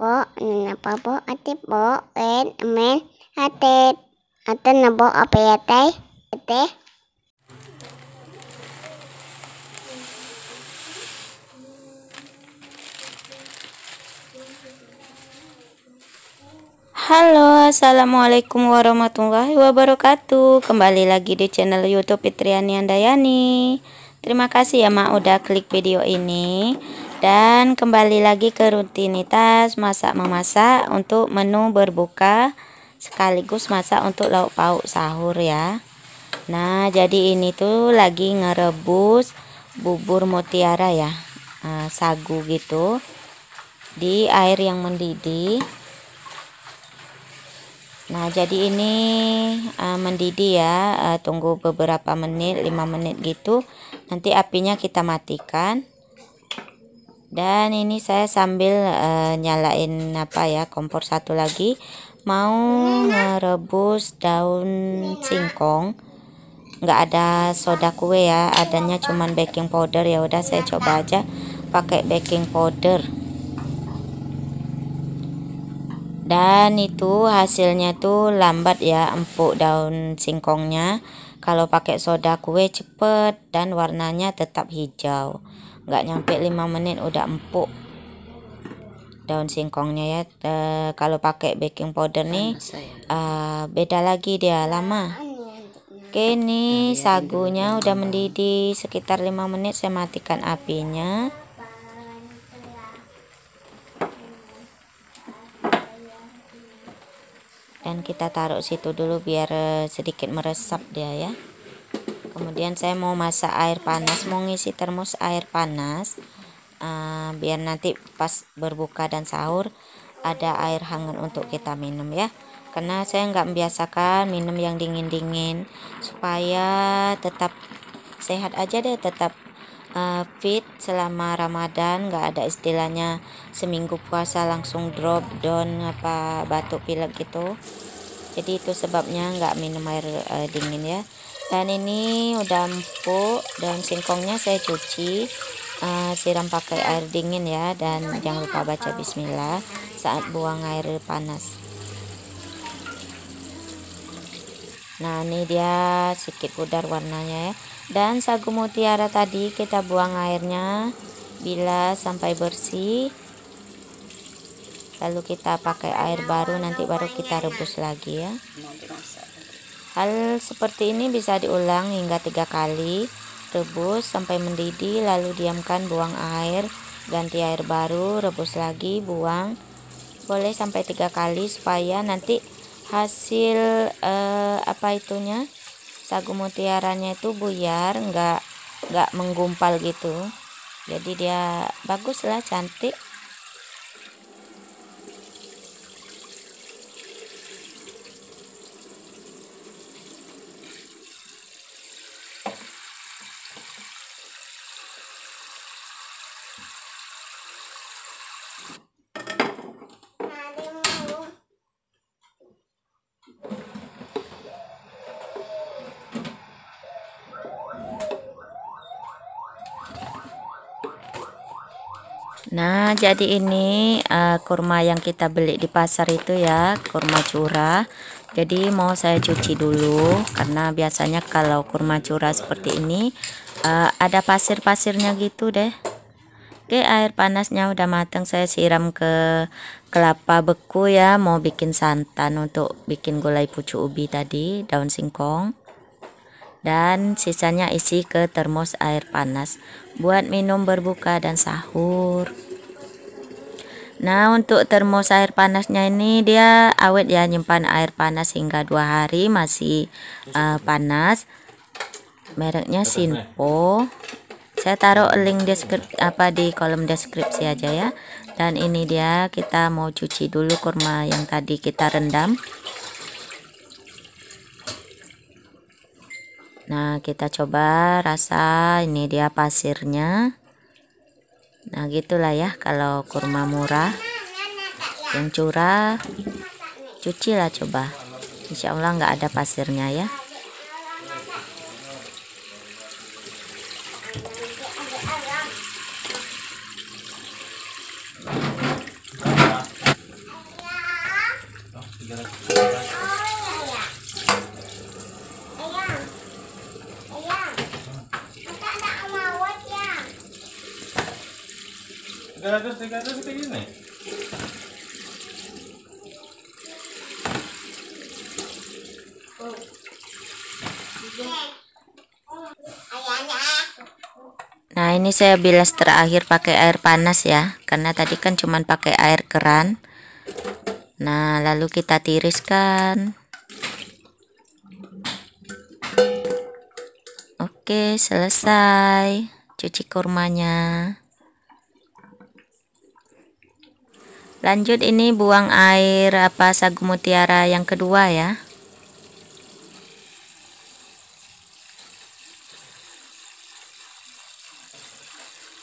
bo napa bo ati bo en, men ate ate nabo apa ya teh teh Halo, Assalamualaikum warahmatullahi wabarakatuh Kembali lagi di channel youtube Fitriani Andayani Terima kasih ya Mak udah klik video ini dan kembali lagi ke rutinitas masak memasak untuk menu berbuka sekaligus masak untuk lauk pauk sahur ya nah jadi ini tuh lagi ngerebus bubur mutiara ya eh, sagu gitu di air yang mendidih Nah, jadi ini uh, mendidih ya. Uh, tunggu beberapa menit, 5 menit gitu. Nanti apinya kita matikan dan ini saya sambil uh, nyalain apa ya kompor satu lagi mau merebus daun singkong Enggak ada soda kue ya adanya cuman baking powder ya udah saya coba aja pakai baking powder dan itu hasilnya tuh lambat ya empuk daun singkongnya kalau pakai soda kue cepet dan warnanya tetap hijau nggak nyampe 5 menit udah empuk daun singkongnya ya e, kalau pakai baking powder nih e, beda lagi dia lama oke nih nah, sagunya udah mendidih sekitar 5 menit saya matikan apinya dan kita taruh situ dulu biar eh, sedikit meresap dia ya kemudian saya mau masak air panas mau ngisi termos air panas uh, biar nanti pas berbuka dan sahur ada air hangat untuk kita minum ya karena saya nggak membiasakan minum yang dingin-dingin supaya tetap sehat aja deh tetap uh, fit selama Ramadan nggak ada istilahnya seminggu puasa langsung drop down apa batuk pilek gitu jadi itu sebabnya nggak minum air uh, dingin ya dan ini udah empuk dan singkongnya saya cuci uh, siram pakai air dingin ya dan jangan lupa baca bismillah saat buang air panas nah ini dia sedikit pudar warnanya ya dan sagu mutiara tadi kita buang airnya bila sampai bersih lalu kita pakai air baru nanti baru kita rebus lagi ya Hal seperti ini bisa diulang hingga tiga kali. Rebus sampai mendidih lalu diamkan buang air, ganti air baru, rebus lagi, buang. Boleh sampai tiga kali supaya nanti hasil eh, apa itunya sagu mutiaranya itu buyar, nggak nggak menggumpal gitu. Jadi dia baguslah cantik. Nah, jadi ini uh, kurma yang kita beli di pasar itu ya, kurma curah. Jadi mau saya cuci dulu karena biasanya kalau kurma curah seperti ini uh, ada pasir-pasirnya gitu deh. Oke air panasnya udah matang saya siram ke kelapa beku ya mau bikin santan untuk bikin gulai pucuk ubi tadi daun singkong dan sisanya isi ke termos air panas buat minum berbuka dan sahur Nah untuk termos air panasnya ini dia awet ya nyimpan air panas hingga dua hari masih uh, panas mereknya Sinpo saya taruh link deskripsi apa di kolom deskripsi aja ya dan ini dia kita mau cuci dulu kurma yang tadi kita rendam nah kita coba rasa ini dia pasirnya nah gitulah ya kalau kurma murah yang curah cuci lah coba insya Allah nggak ada pasirnya ya saya bilas terakhir pakai air panas ya karena tadi kan cuman pakai air keran nah lalu kita tiriskan oke selesai cuci kurmanya lanjut ini buang air apa sagu mutiara yang kedua ya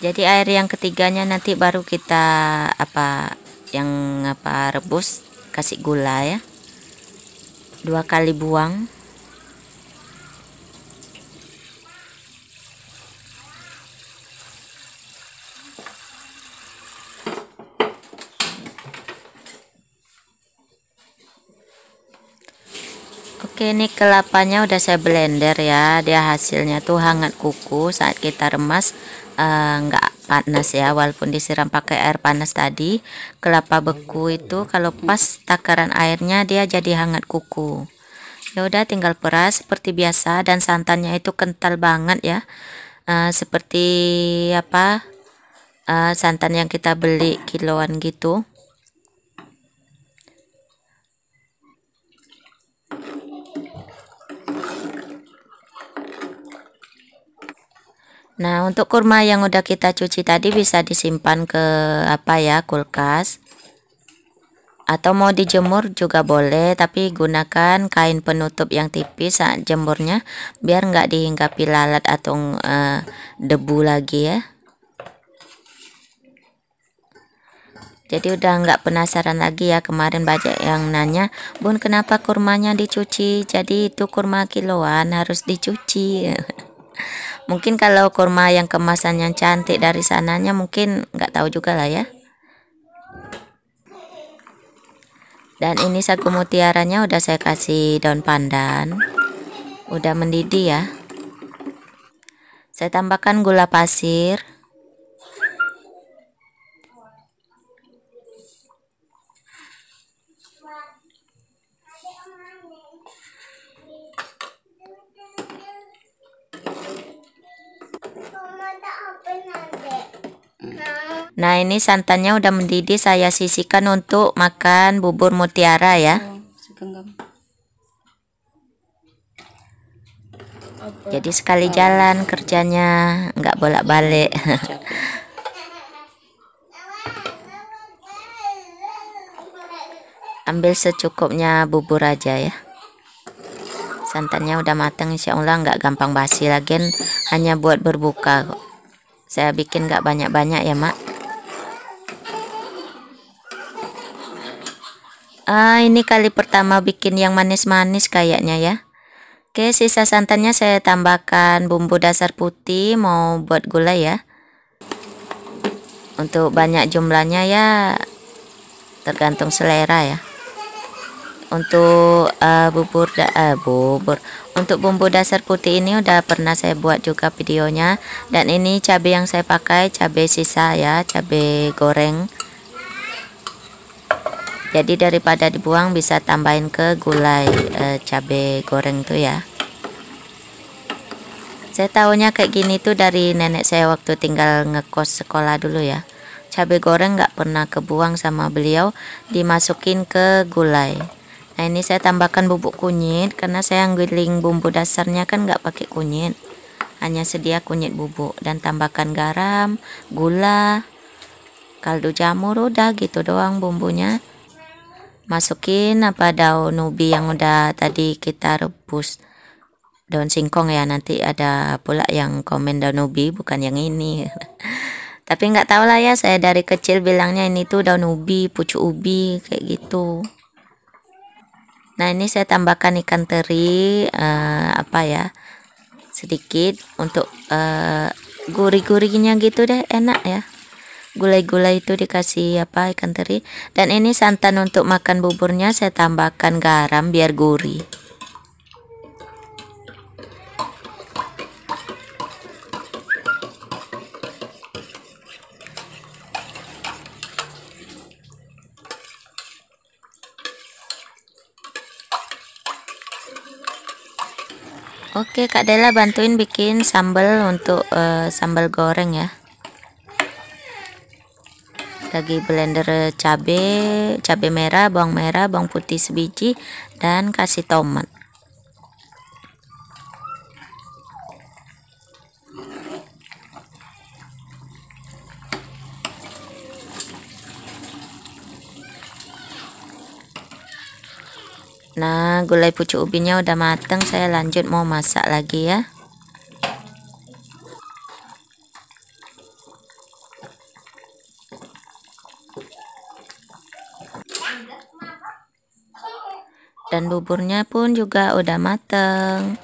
jadi air yang ketiganya nanti baru kita apa yang apa rebus kasih gula ya dua kali buang Oke ini kelapanya udah saya blender ya dia hasilnya tuh hangat kuku saat kita remas eh, nggak uh, panas ya walaupun disiram pakai air panas tadi kelapa beku itu kalau pas takaran airnya dia jadi hangat kuku ya udah tinggal peras seperti biasa dan santannya itu kental banget ya uh, seperti apa uh, santan yang kita beli kiloan gitu Nah, untuk kurma yang udah kita cuci tadi bisa disimpan ke apa ya, kulkas. Atau mau dijemur juga boleh, tapi gunakan kain penutup yang tipis saat jemurnya biar nggak dihinggapi lalat atau e, debu lagi ya. Jadi udah nggak penasaran lagi ya kemarin banyak yang nanya, "Bun, kenapa kurmanya dicuci?" Jadi itu kurma kiloan harus dicuci. Mungkin kalau kurma yang kemasan yang cantik dari sananya mungkin nggak tahu juga lah ya. Dan ini sagu mutiaranya udah saya kasih daun pandan. Udah mendidih ya. Saya tambahkan gula pasir. Nah ini santannya udah mendidih saya sisihkan untuk makan bubur mutiara ya. Oh, Jadi sekali jalan kerjanya nggak bolak-balik. Ambil secukupnya bubur aja ya. Santannya udah matang insya Allah nggak gampang basi lagi hanya buat berbuka kok. Saya bikin gak banyak-banyak ya, Mak. Ah, ini kali pertama bikin yang manis-manis kayaknya ya. Oke, sisa santannya saya tambahkan bumbu dasar putih mau buat gula ya. Untuk banyak jumlahnya ya tergantung selera ya. Untuk uh, bubur da uh, bubur untuk bumbu dasar putih ini udah pernah saya buat juga videonya dan ini cabai yang saya pakai cabai sisa ya cabai goreng jadi daripada dibuang bisa tambahin ke gulai e, cabai goreng tuh ya saya tahunya kayak gini tuh dari nenek saya waktu tinggal ngekos sekolah dulu ya cabai goreng gak pernah kebuang sama beliau dimasukin ke gulai nah ini saya tambahkan bubuk kunyit karena saya ngiling bumbu dasarnya kan nggak pakai kunyit hanya sedia kunyit bubuk dan tambahkan garam gula kaldu jamur udah gitu doang bumbunya masukin apa daun ubi yang udah tadi kita rebus daun singkong ya nanti ada pula yang komen daun ubi bukan yang ini tapi nggak tahu lah ya saya dari kecil bilangnya ini tuh daun ubi pucuk ubi kayak gitu nah ini saya tambahkan ikan teri uh, apa ya sedikit untuk uh, gurih-gurihnya gitu deh enak ya gulai-gulai itu dikasih apa ikan teri dan ini santan untuk makan buburnya saya tambahkan garam biar gurih Oke Kak Dela bantuin bikin sambal untuk uh, sambal goreng ya lagi blender cabe cabe merah bawang merah bawang putih sebiji dan kasih tomat Nah, gulai pucuk ubinya udah mateng, saya lanjut mau masak lagi ya. Dan buburnya pun juga udah mateng.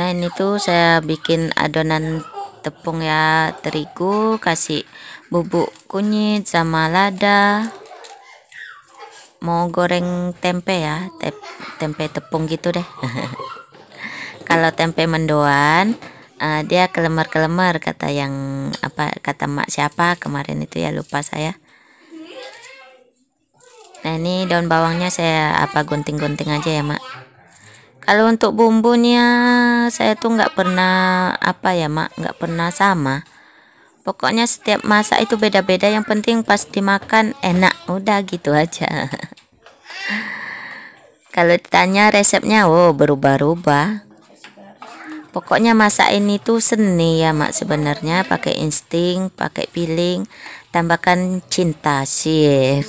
Nah, ini tuh saya bikin adonan tepung ya, terigu, kasih bubuk kunyit sama lada mau goreng tempe ya te tempe tepung gitu deh kalau tempe mendoan uh, dia kelemar-kelemar kata yang apa kata mak siapa kemarin itu ya lupa saya nah ini daun bawangnya saya apa gunting-gunting aja ya mak kalau untuk bumbunya saya tuh nggak pernah apa ya mak nggak pernah sama pokoknya setiap masak itu beda-beda yang penting pas dimakan enak udah gitu aja kalau ditanya resepnya oh berubah-ubah pokoknya masak ini tuh seni ya mak sebenarnya pakai insting pakai feeling tambahkan cinta sih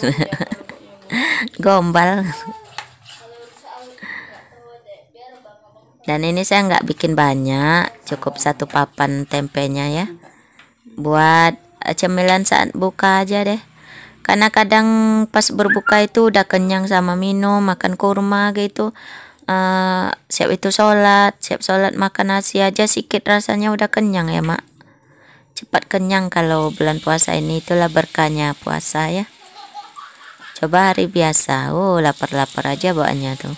gombal dan ini saya nggak bikin banyak cukup satu papan tempenya ya buat eh, cemilan saat buka aja deh karena kadang pas berbuka itu udah kenyang sama minum makan kurma gitu uh, siap itu sholat siap sholat makan nasi aja sedikit rasanya udah kenyang ya mak cepat kenyang kalau bulan puasa ini itulah berkahnya puasa ya coba hari biasa oh lapar-lapar aja bawaannya tuh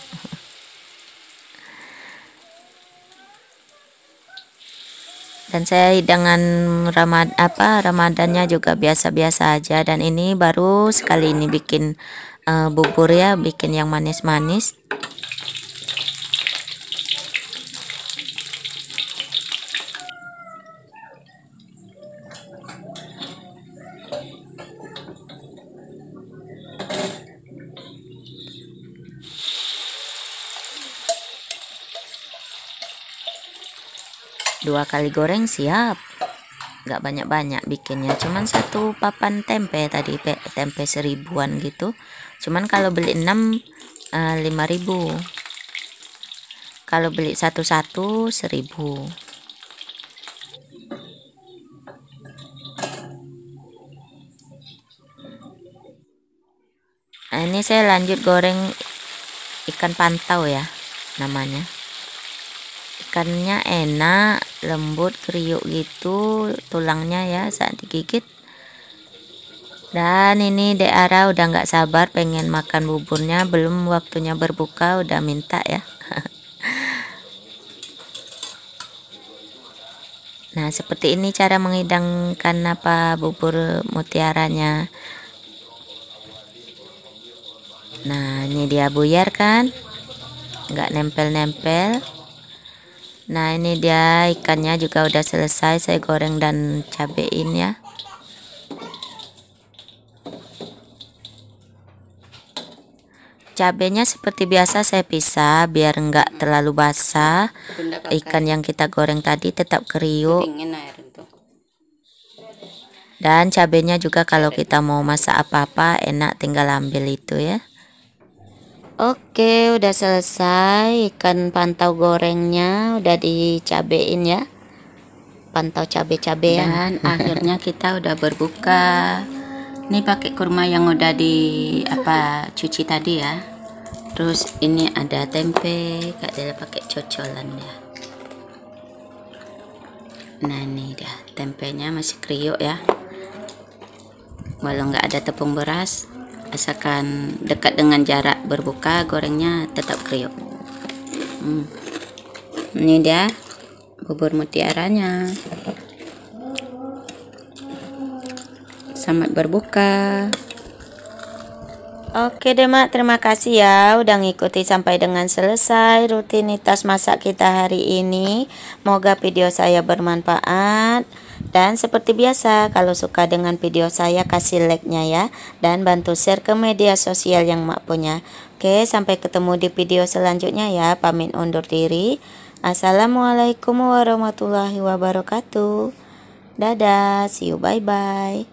dan saya dengan ramad apa ramadannya juga biasa-biasa aja dan ini baru sekali ini bikin uh, bubur ya bikin yang manis-manis dua kali goreng siap nggak banyak-banyak bikinnya cuman satu papan tempe tadi tempe seribuan gitu cuman kalau beli 6 eh, lima ribu, kalau beli satu-satu 1000 Nah, ini saya lanjut goreng ikan pantau ya namanya. Ikannya enak, lembut kriuk gitu tulangnya ya saat digigit dan ini Dek udah nggak sabar pengen makan buburnya belum waktunya berbuka udah minta ya Nah, seperti ini cara menghidangkan apa bubur mutiaranya. Nah, ini dia buyar kan? nggak nempel-nempel. Nah ini dia ikannya juga udah selesai saya goreng dan cabein ya Cabenya seperti biasa saya pisah biar enggak hmm. terlalu basah Ikan yang kita goreng tadi tetap kriuk Dan cabenya juga kalau kita mau masak apa-apa enak tinggal ambil itu ya Oke, udah selesai ikan pantau gorengnya, udah dicabein ya. Pantau cabe-cabean. Dan akhirnya kita udah berbuka. Ini pakai kurma yang udah di apa cuci tadi ya. Terus ini ada tempe, Kak Dela pakai cocolan ya. Nah, ini dah tempenya masih kriuk ya. Walau nggak ada tepung beras, asalkan dekat dengan jarak berbuka gorengnya tetap kriuk hmm. ini dia bubur mutiaranya selamat berbuka Oke deh Mak, terima kasih ya udah ngikuti sampai dengan selesai rutinitas masak kita hari ini. Moga video saya bermanfaat. Dan seperti biasa, kalau suka dengan video saya kasih like-nya ya dan bantu share ke media sosial yang Mak punya. Oke, sampai ketemu di video selanjutnya ya. Pamit undur diri. Assalamualaikum warahmatullahi wabarakatuh. Dadah, see you bye-bye.